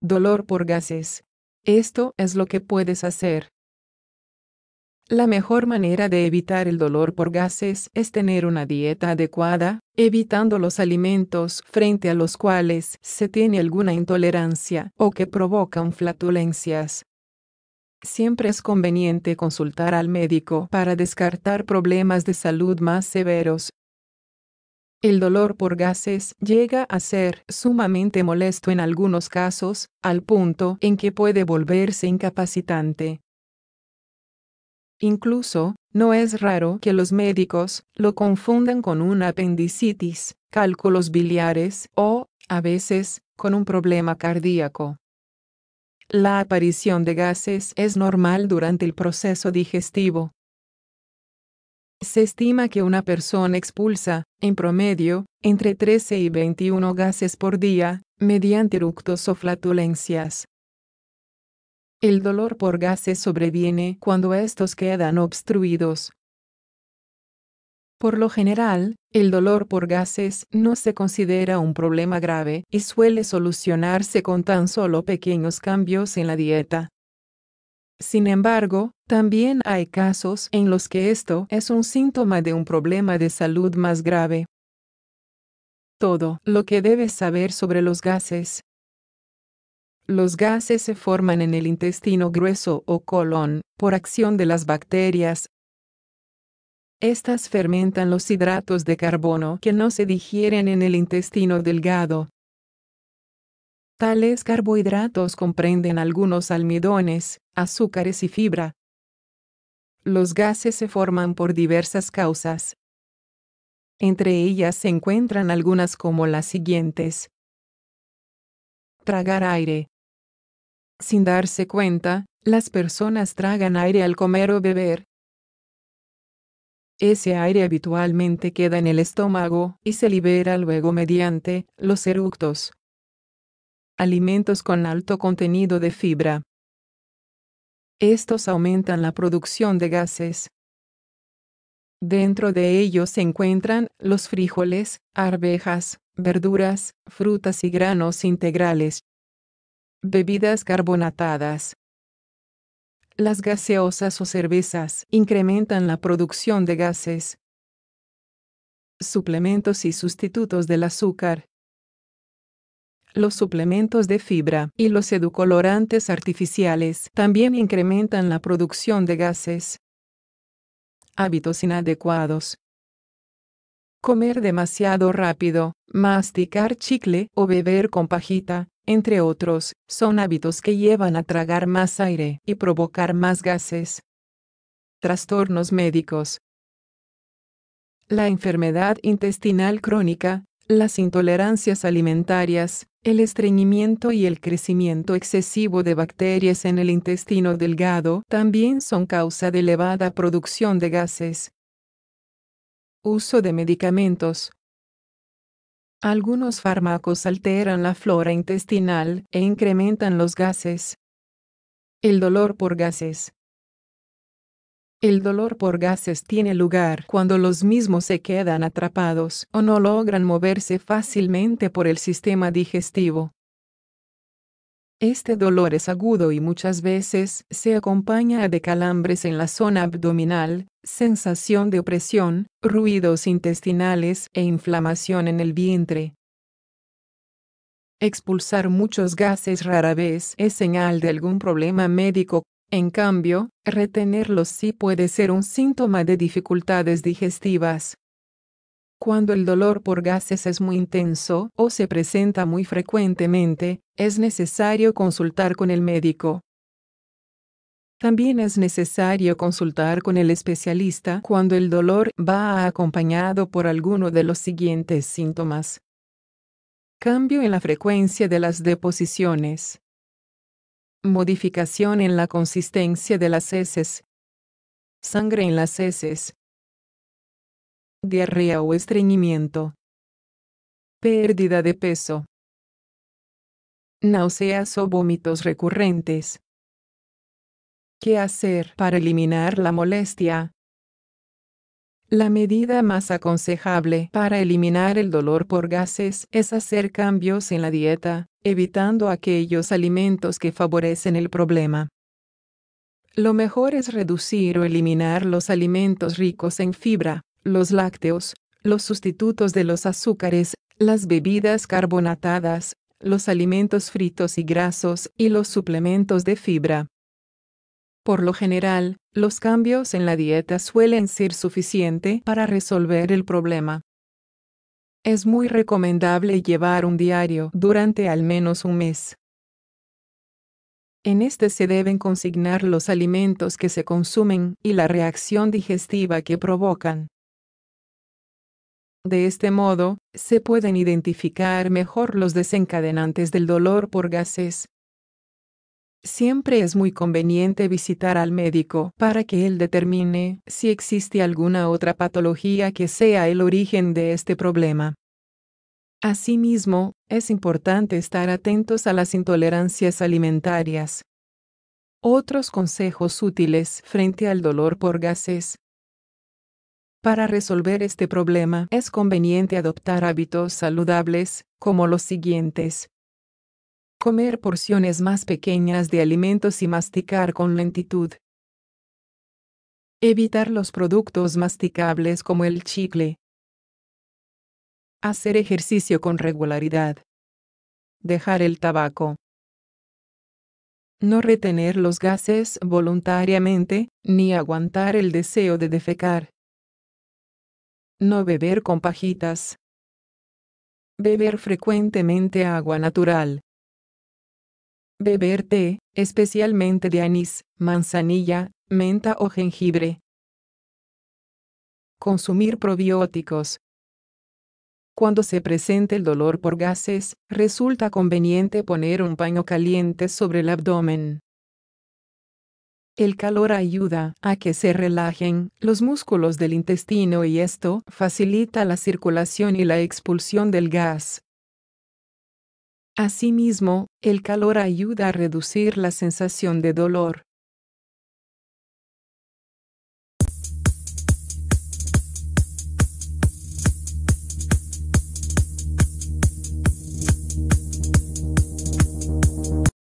Dolor por gases. Esto es lo que puedes hacer. La mejor manera de evitar el dolor por gases es tener una dieta adecuada, evitando los alimentos frente a los cuales se tiene alguna intolerancia o que provocan flatulencias. Siempre es conveniente consultar al médico para descartar problemas de salud más severos. El dolor por gases llega a ser sumamente molesto en algunos casos, al punto en que puede volverse incapacitante. Incluso, no es raro que los médicos lo confundan con una apendicitis, cálculos biliares o, a veces, con un problema cardíaco. La aparición de gases es normal durante el proceso digestivo. Se estima que una persona expulsa, en promedio, entre 13 y 21 gases por día, mediante eructos o flatulencias. El dolor por gases sobreviene cuando estos quedan obstruidos, por lo general, el dolor por gases no se considera un problema grave y suele solucionarse con tan solo pequeños cambios en la dieta. Sin embargo, también hay casos en los que esto es un síntoma de un problema de salud más grave. Todo lo que debes saber sobre los gases. Los gases se forman en el intestino grueso o colon por acción de las bacterias, estas fermentan los hidratos de carbono que no se digieren en el intestino delgado. Tales carbohidratos comprenden algunos almidones, azúcares y fibra. Los gases se forman por diversas causas. Entre ellas se encuentran algunas como las siguientes. Tragar aire. Sin darse cuenta, las personas tragan aire al comer o beber, ese aire habitualmente queda en el estómago y se libera luego mediante los eructos. Alimentos con alto contenido de fibra. Estos aumentan la producción de gases. Dentro de ellos se encuentran los frijoles, arvejas, verduras, frutas y granos integrales. Bebidas carbonatadas las gaseosas o cervezas incrementan la producción de gases. Suplementos y sustitutos del azúcar. Los suplementos de fibra y los edulcorantes artificiales también incrementan la producción de gases. Hábitos inadecuados. Comer demasiado rápido, masticar chicle o beber con pajita entre otros, son hábitos que llevan a tragar más aire y provocar más gases. Trastornos médicos. La enfermedad intestinal crónica, las intolerancias alimentarias, el estreñimiento y el crecimiento excesivo de bacterias en el intestino delgado también son causa de elevada producción de gases. Uso de medicamentos. Algunos fármacos alteran la flora intestinal e incrementan los gases. El dolor por gases. El dolor por gases tiene lugar cuando los mismos se quedan atrapados o no logran moverse fácilmente por el sistema digestivo. Este dolor es agudo y muchas veces se acompaña de calambres en la zona abdominal, sensación de opresión, ruidos intestinales e inflamación en el vientre. Expulsar muchos gases rara vez es señal de algún problema médico, en cambio, retenerlos sí puede ser un síntoma de dificultades digestivas, cuando el dolor por gases es muy intenso o se presenta muy frecuentemente, es necesario consultar con el médico. También es necesario consultar con el especialista cuando el dolor va acompañado por alguno de los siguientes síntomas. Cambio en la frecuencia de las deposiciones. Modificación en la consistencia de las heces. Sangre en las heces diarrea o estreñimiento, pérdida de peso, náuseas o vómitos recurrentes. ¿Qué hacer para eliminar la molestia? La medida más aconsejable para eliminar el dolor por gases es hacer cambios en la dieta, evitando aquellos alimentos que favorecen el problema. Lo mejor es reducir o eliminar los alimentos ricos en fibra, los lácteos, los sustitutos de los azúcares, las bebidas carbonatadas, los alimentos fritos y grasos y los suplementos de fibra. Por lo general, los cambios en la dieta suelen ser suficiente para resolver el problema. Es muy recomendable llevar un diario durante al menos un mes. En este se deben consignar los alimentos que se consumen y la reacción digestiva que provocan. De este modo, se pueden identificar mejor los desencadenantes del dolor por gases. Siempre es muy conveniente visitar al médico para que él determine si existe alguna otra patología que sea el origen de este problema. Asimismo, es importante estar atentos a las intolerancias alimentarias. Otros consejos útiles frente al dolor por gases para resolver este problema es conveniente adoptar hábitos saludables, como los siguientes. Comer porciones más pequeñas de alimentos y masticar con lentitud. Evitar los productos masticables como el chicle. Hacer ejercicio con regularidad. Dejar el tabaco. No retener los gases voluntariamente, ni aguantar el deseo de defecar. No beber con pajitas. Beber frecuentemente agua natural. Beber té, especialmente de anís, manzanilla, menta o jengibre. Consumir probióticos. Cuando se presente el dolor por gases, resulta conveniente poner un paño caliente sobre el abdomen. El calor ayuda a que se relajen los músculos del intestino y esto facilita la circulación y la expulsión del gas. Asimismo, el calor ayuda a reducir la sensación de dolor.